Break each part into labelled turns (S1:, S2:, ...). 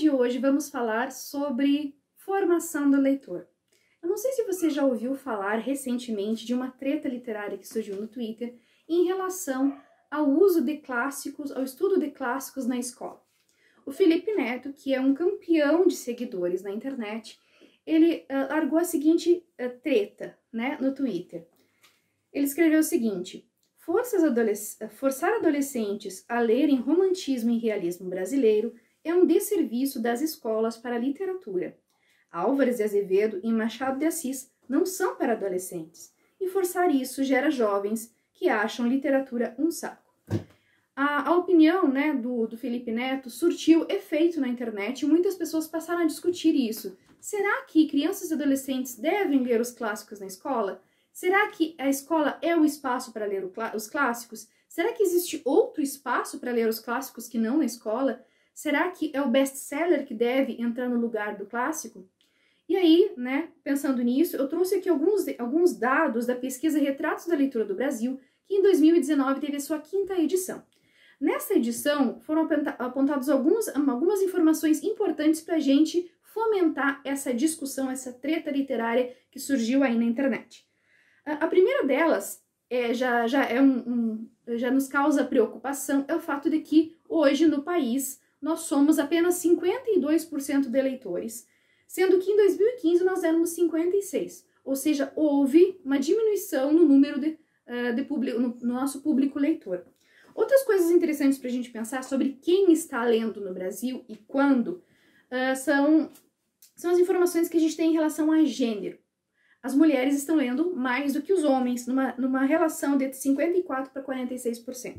S1: de hoje vamos falar sobre formação do leitor. Eu não sei se você já ouviu falar recentemente de uma treta literária que surgiu no Twitter em relação ao uso de clássicos, ao estudo de clássicos na escola. O Felipe Neto, que é um campeão de seguidores na internet, ele uh, largou a seguinte uh, treta né, no Twitter. Ele escreveu o seguinte: Forças adolesc forçar adolescentes a lerem romantismo e realismo brasileiro é um desserviço das escolas para a literatura. Álvares de Azevedo e Machado de Assis não são para adolescentes, e forçar isso gera jovens que acham literatura um saco. A, a opinião né, do, do Felipe Neto surtiu efeito na internet e muitas pessoas passaram a discutir isso. Será que crianças e adolescentes devem ler os clássicos na escola? Será que a escola é o espaço para ler os clássicos? Será que existe outro espaço para ler os clássicos que não na escola? Será que é o best-seller que deve entrar no lugar do clássico? E aí, né, pensando nisso, eu trouxe aqui alguns, alguns dados da pesquisa Retratos da Leitura do Brasil, que em 2019 teve a sua quinta edição. Nessa edição foram apontadas algumas informações importantes para a gente fomentar essa discussão, essa treta literária que surgiu aí na internet. A primeira delas é, já, já, é um, um, já nos causa preocupação é o fato de que hoje no país nós somos apenas 52% de eleitores, sendo que em 2015 nós éramos 56%, ou seja, houve uma diminuição no número de, uh, de público, no nosso público leitor. Outras coisas interessantes para a gente pensar sobre quem está lendo no Brasil e quando uh, são, são as informações que a gente tem em relação a gênero. As mulheres estão lendo mais do que os homens, numa, numa relação de 54% para 46%.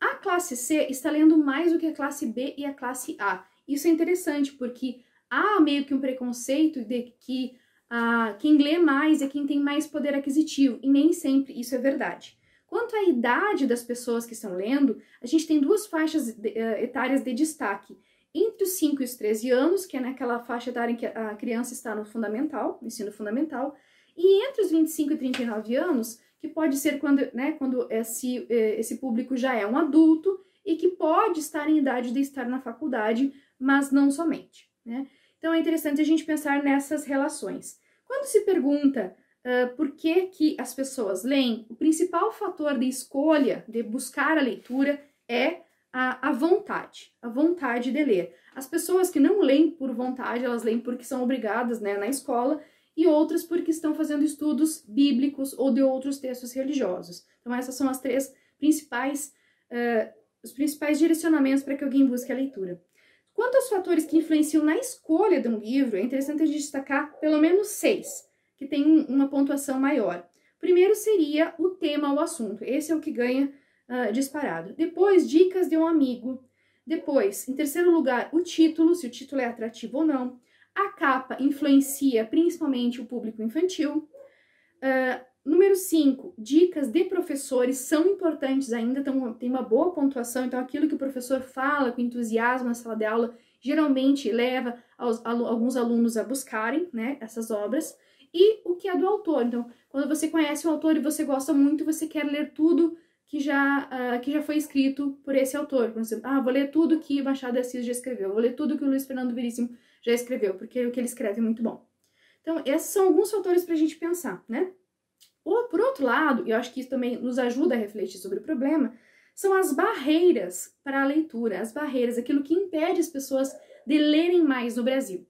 S1: A classe C está lendo mais do que a classe B e a classe A. Isso é interessante porque há meio que um preconceito de que ah, quem lê mais é quem tem mais poder aquisitivo, e nem sempre isso é verdade. Quanto à idade das pessoas que estão lendo, a gente tem duas faixas de, uh, etárias de destaque. Entre os 5 e os 13 anos, que é naquela faixa etária em que a criança está no fundamental, no ensino fundamental, e entre os 25 e 39 anos, que pode ser quando, né, quando esse, eh, esse público já é um adulto e que pode estar em idade de estar na faculdade, mas não somente. Né? Então é interessante a gente pensar nessas relações. Quando se pergunta uh, por que, que as pessoas leem, o principal fator de escolha, de buscar a leitura, é a, a vontade, a vontade de ler. As pessoas que não leem por vontade, elas leem porque são obrigadas né, na escola, e outras porque estão fazendo estudos bíblicos ou de outros textos religiosos. Então, essas são as três principais, uh, os principais direcionamentos para que alguém busque a leitura. Quanto aos fatores que influenciam na escolha de um livro, é interessante a gente destacar pelo menos seis, que tem uma pontuação maior. Primeiro seria o tema ou assunto, esse é o que ganha uh, disparado. Depois, dicas de um amigo. Depois, em terceiro lugar, o título, se o título é atrativo ou não. A capa influencia principalmente o público infantil. Uh, número 5, dicas de professores são importantes ainda, tem uma boa pontuação, então aquilo que o professor fala com entusiasmo na sala de aula geralmente leva aos, alguns alunos a buscarem né, essas obras. E o que é do autor, então, quando você conhece um autor e você gosta muito, você quer ler tudo que já, uh, que já foi escrito por esse autor. Por exemplo, ah, vou ler tudo que Machado Assis já escreveu, vou ler tudo que o Luiz Fernando Veríssimo já escreveu, porque o que ele escreve é muito bom. Então, esses são alguns fatores para a gente pensar, né? Ou, por outro lado, e eu acho que isso também nos ajuda a refletir sobre o problema, são as barreiras para a leitura, as barreiras, aquilo que impede as pessoas de lerem mais no Brasil.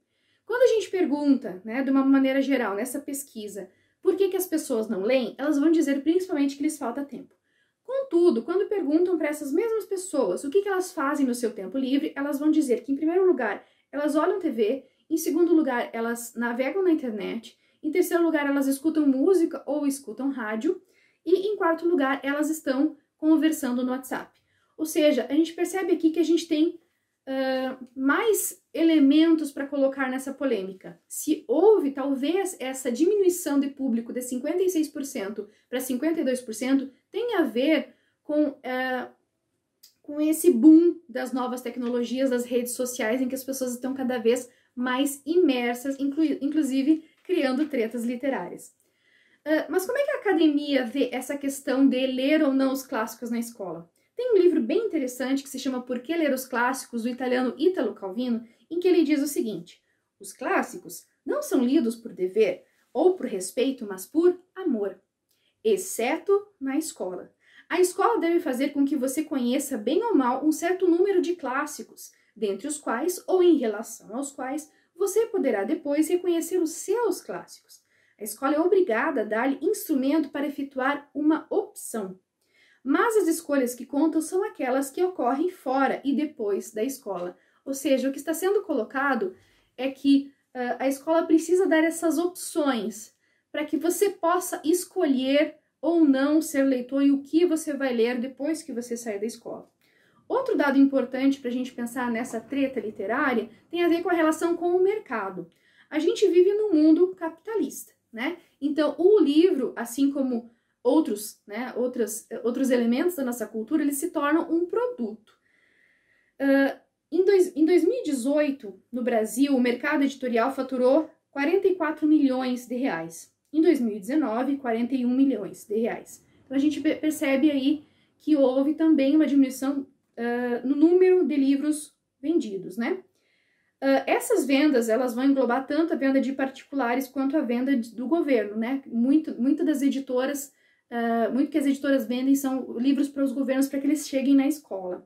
S1: Quando a gente pergunta, né, de uma maneira geral, nessa pesquisa, por que, que as pessoas não leem, elas vão dizer principalmente que lhes falta tempo tudo quando perguntam para essas mesmas pessoas o que, que elas fazem no seu tempo livre, elas vão dizer que, em primeiro lugar, elas olham TV, em segundo lugar, elas navegam na internet, em terceiro lugar, elas escutam música ou escutam rádio, e em quarto lugar, elas estão conversando no WhatsApp. Ou seja, a gente percebe aqui que a gente tem uh, mais elementos para colocar nessa polêmica. Se houve talvez essa diminuição de público de 56% para 52%, tem a ver com, é, com esse boom das novas tecnologias, das redes sociais, em que as pessoas estão cada vez mais imersas, inclu inclusive criando tretas literárias. É, mas como é que a academia vê essa questão de ler ou não os clássicos na escola? Tem um livro bem interessante que se chama Por que Ler os Clássicos, do italiano Italo Calvino, em que ele diz o seguinte: os clássicos não são lidos por dever ou por respeito, mas por amor, exceto na escola, a escola deve fazer com que você conheça bem ou mal um certo número de clássicos, dentre os quais ou em relação aos quais você poderá depois reconhecer os seus clássicos. A escola é obrigada a dar-lhe instrumento para efetuar uma opção. Mas as escolhas que contam são aquelas que ocorrem fora e depois da escola. Ou seja, o que está sendo colocado é que uh, a escola precisa dar essas opções para que você possa escolher ou não ser leitor e o que você vai ler depois que você sair da escola. Outro dado importante para a gente pensar nessa treta literária tem a ver com a relação com o mercado. A gente vive no mundo capitalista, né? Então, o livro, assim como outros, né, Outros outros elementos da nossa cultura, eles se tornam um produto. Uh, em, dois, em 2018, no Brasil, o mercado editorial faturou 44 milhões de reais. Em 2019, 41 milhões de reais. Então a gente percebe aí que houve também uma diminuição uh, no número de livros vendidos, né? Uh, essas vendas elas vão englobar tanto a venda de particulares quanto a venda de, do governo, né? Muito, muito das editoras, uh, muito que as editoras vendem são livros para os governos para que eles cheguem na escola.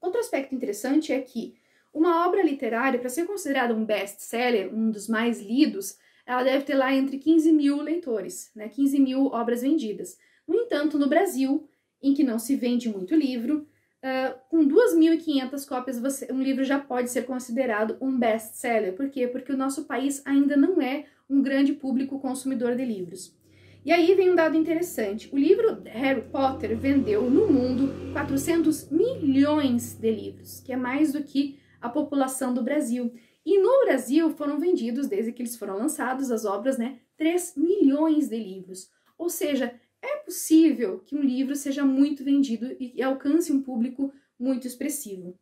S1: Outro aspecto interessante é que uma obra literária, para ser considerada um best-seller, um dos mais lidos, ela deve ter lá entre 15 mil leitores, né, 15 mil obras vendidas. No entanto, no Brasil, em que não se vende muito livro, uh, com 2.500 cópias você, um livro já pode ser considerado um best-seller. Por quê? Porque o nosso país ainda não é um grande público consumidor de livros. E aí vem um dado interessante. O livro Harry Potter vendeu no mundo 400 milhões de livros, que é mais do que a população do Brasil. E no Brasil foram vendidos, desde que eles foram lançados, as obras, né, 3 milhões de livros. Ou seja, é possível que um livro seja muito vendido e alcance um público muito expressivo.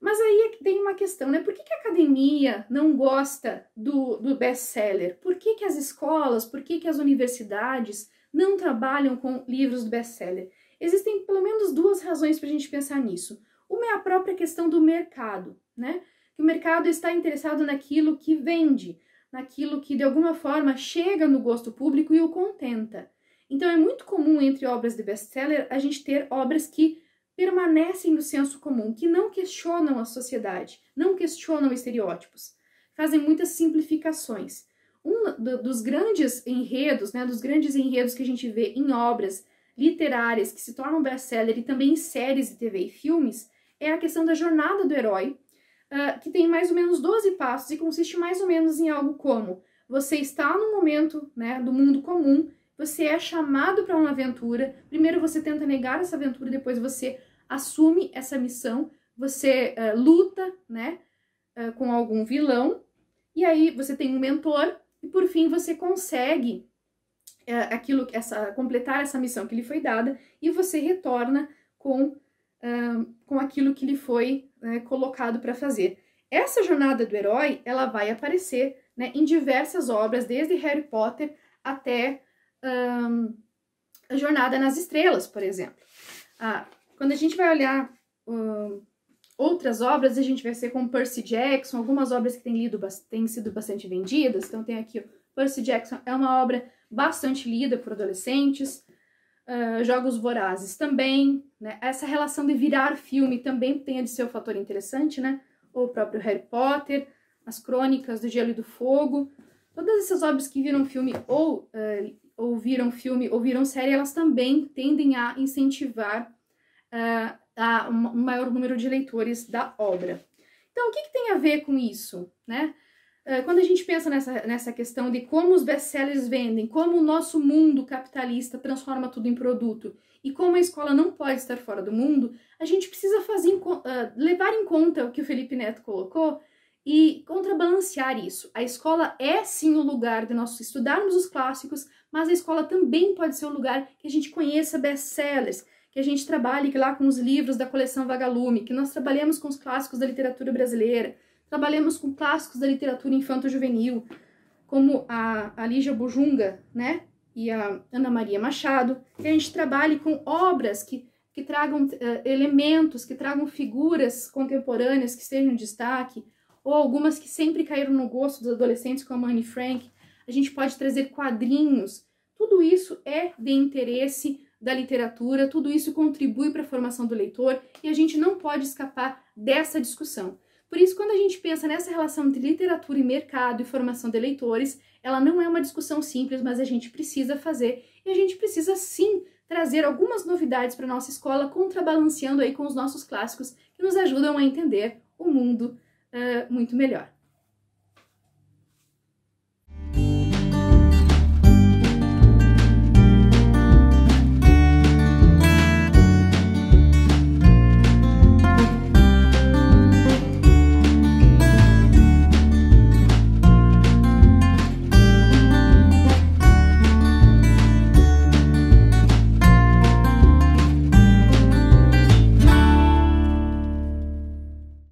S1: Mas aí é que tem uma questão, né? Por que, que a academia não gosta do, do best-seller? Por que, que as escolas, por que, que as universidades não trabalham com livros do best-seller? Existem pelo menos duas razões para a gente pensar nisso. Uma é a própria questão do mercado, né? o mercado está interessado naquilo que vende, naquilo que de alguma forma chega no gosto público e o contenta. Então é muito comum entre obras de best-seller a gente ter obras que permanecem no senso comum, que não questionam a sociedade, não questionam estereótipos, fazem muitas simplificações. Um dos grandes enredos, né, dos grandes enredos que a gente vê em obras literárias que se tornam best-seller e também em séries de TV e filmes, é a questão da jornada do herói ah, que tem mais ou menos 12 passos e consiste mais ou menos em algo como: você está no momento né, do mundo comum, você é chamado para uma aventura, primeiro você tenta negar essa aventura, depois você assume essa missão, você uh, luta né, uh, com algum vilão, e aí você tem um mentor, e por fim você consegue aquilo essa completar essa missão que lhe foi dada e você retorna com, uh, com aquilo que lhe foi né, colocado para fazer. Essa jornada do herói, ela vai aparecer né, em diversas obras, desde Harry Potter até um, a Jornada nas Estrelas, por exemplo. Ah, quando a gente vai olhar um, outras obras, a gente vai ser com Percy Jackson, algumas obras que têm, lido, têm sido bastante vendidas. Então tem aqui ó, Percy Jackson, é uma obra bastante lida por adolescentes. Jogos Vorazes também, né? Essa relação de virar filme também tem de ser um fator interessante, né? O próprio Harry Potter, as crônicas do Gelo e do Fogo, todas essas obras que viram filme ou, uh, ou viram filme ou viram série, elas também tendem a incentivar uh, a um maior número de leitores da obra. Então, o que, que tem a ver com isso, né? Eh, quando a gente pensa nessa, nessa questão de como os best-sellers vendem, como o nosso mundo capitalista transforma tudo em produto e como a escola não pode estar fora do mundo, a gente precisa fazer, eh, levar em conta o que o Felipe Neto colocou e contrabalancear isso. A escola é sim o lugar de nós estudarmos os clássicos, mas a escola também pode ser o lugar que a gente conheça best-sellers, que a gente trabalhe lá com os livros da coleção Vagalume, que nós trabalhemos com os clássicos da literatura brasileira Trabalhamos com clássicos da literatura infanto-juvenil, como a, a Lígia Bujunga, né? E a Ana Maria Machado, que a gente trabalhe com obras que, que tragam uh, elementos, que tragam figuras contemporâneas que estejam em destaque, ou algumas que sempre caíram no gosto dos adolescentes, como a Anne Frank. A gente pode trazer quadrinhos. Tudo isso é de interesse da literatura, tudo isso contribui para a formação do leitor e a gente não pode escapar dessa discussão. Por isso, quando a gente pensa nessa relação entre literatura e mercado e formação de leitores, ela não é uma discussão simples, mas a gente precisa fazer e a gente precisa sim trazer algumas novidades para nossa escola, contrabalanceando aí com os nossos clássicos que nos ajudam a entender o mundo uh, muito melhor.